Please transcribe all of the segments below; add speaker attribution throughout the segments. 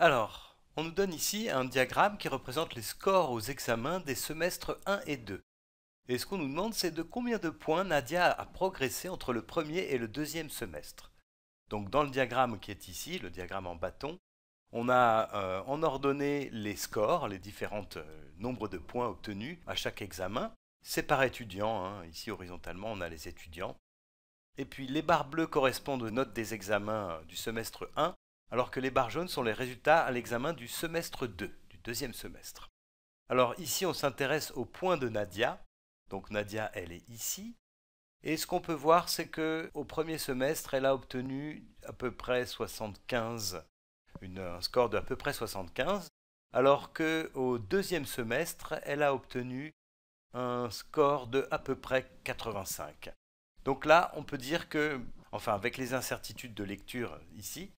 Speaker 1: Alors, on nous donne ici un diagramme qui représente les scores aux examens des semestres 1 et 2. Et ce qu'on nous demande, c'est de combien de points Nadia a progressé entre le premier et le deuxième semestre. Donc dans le diagramme qui est ici, le diagramme en bâton, on a euh, en ordonnée les scores, les différents euh, nombres de points obtenus à chaque examen. C'est par étudiant, hein. ici horizontalement on a les étudiants. Et puis les barres bleues correspondent aux notes des examens euh, du semestre 1 alors que les barres jaunes sont les résultats à l'examen du semestre 2, du deuxième semestre. Alors ici, on s'intéresse au point de Nadia. Donc Nadia, elle est ici. Et ce qu'on peut voir, c'est que au premier semestre, elle a obtenu à peu près 75, une, un score de à peu près 75, alors que au deuxième semestre, elle a obtenu un score de à peu près 85. Donc là, on peut dire que, enfin avec les incertitudes de lecture ici,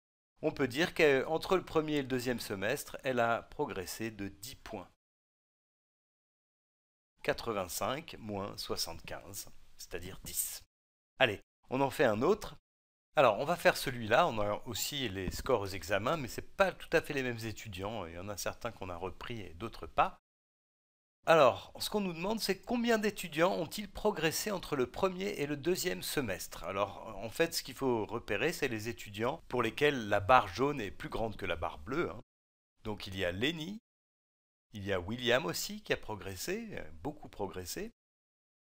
Speaker 1: on peut dire qu'entre le premier et le deuxième semestre, elle a progressé de 10 points. 85 moins 75, c'est-à-dire 10. Allez, on en fait un autre. Alors, on va faire celui-là. On a aussi les scores aux examens, mais ce n'est pas tout à fait les mêmes étudiants. Il y en a certains qu'on a repris et d'autres pas. Alors, ce qu'on nous demande, c'est combien d'étudiants ont-ils progressé entre le premier et le deuxième semestre Alors, en fait, ce qu'il faut repérer, c'est les étudiants pour lesquels la barre jaune est plus grande que la barre bleue. Hein. Donc, il y a Lenny, il y a William aussi qui a progressé, beaucoup progressé.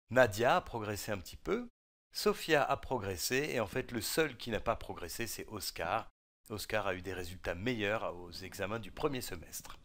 Speaker 1: Nadia a progressé un petit peu. Sophia a progressé. Et en fait, le seul qui n'a pas progressé, c'est Oscar. Oscar a eu des résultats meilleurs aux examens du premier semestre.